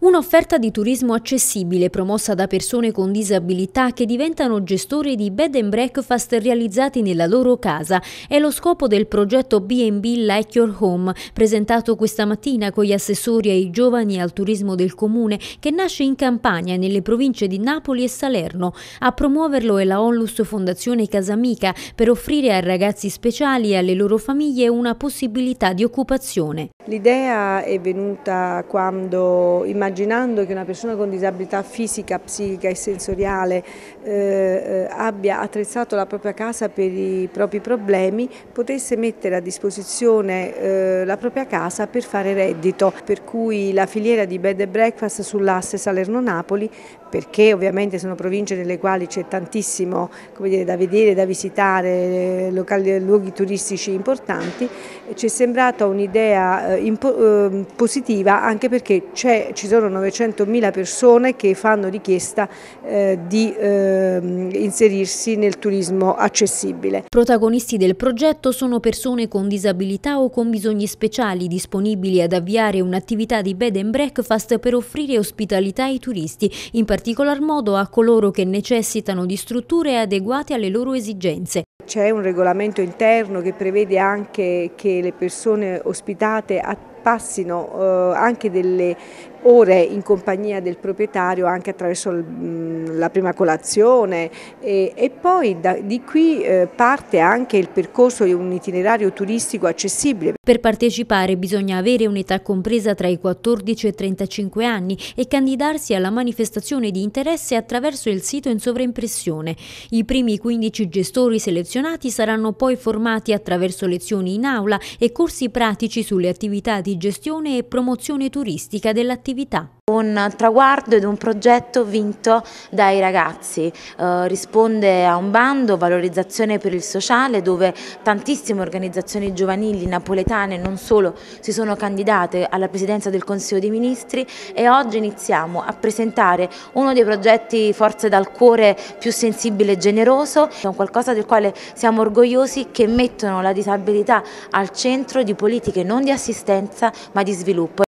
Un'offerta di turismo accessibile promossa da persone con disabilità che diventano gestori di bed and breakfast realizzati nella loro casa è lo scopo del progetto B&B Like Your Home, presentato questa mattina con gli assessori ai giovani e al turismo del comune che nasce in Campania nelle province di Napoli e Salerno. A promuoverlo è la Onlus Fondazione Casamica per offrire ai ragazzi speciali e alle loro famiglie una possibilità di occupazione. L'idea è venuta quando immaginavamo immaginando che una persona con disabilità fisica, psichica e sensoriale eh, eh, abbia attrezzato la propria casa per i propri problemi, potesse mettere a disposizione eh, la propria casa per fare reddito, per cui la filiera di bed and breakfast sull'asse Salerno-Napoli, perché ovviamente sono province nelle quali c'è tantissimo dire, da vedere, da visitare, eh, locali, luoghi turistici importanti, ci è sembrata un'idea eh, ehm, positiva anche perché ci sono giorno 900.000 persone che fanno richiesta eh, di eh, inserirsi nel turismo accessibile. Protagonisti del progetto sono persone con disabilità o con bisogni speciali disponibili ad avviare un'attività di bed and breakfast per offrire ospitalità ai turisti, in particolar modo a coloro che necessitano di strutture adeguate alle loro esigenze. C'è un regolamento interno che prevede anche che le persone ospitate passino eh, anche delle ore in compagnia del proprietario anche attraverso la prima colazione e, e poi da, di qui eh, parte anche il percorso di un itinerario turistico accessibile. Per partecipare bisogna avere un'età compresa tra i 14 e i 35 anni e candidarsi alla manifestazione di interesse attraverso il sito in sovraimpressione. I primi 15 gestori selezionati saranno poi formati attraverso lezioni in aula e corsi pratici sulle attività di gestione e promozione turistica dell'attività attività. Un traguardo ed un progetto vinto dai ragazzi, eh, risponde a un bando valorizzazione per il sociale dove tantissime organizzazioni giovanili napoletane non solo si sono candidate alla presidenza del Consiglio dei Ministri e oggi iniziamo a presentare uno dei progetti forse dal cuore più sensibile e generoso, è un qualcosa del quale siamo orgogliosi che mettono la disabilità al centro di politiche non di assistenza ma di sviluppo.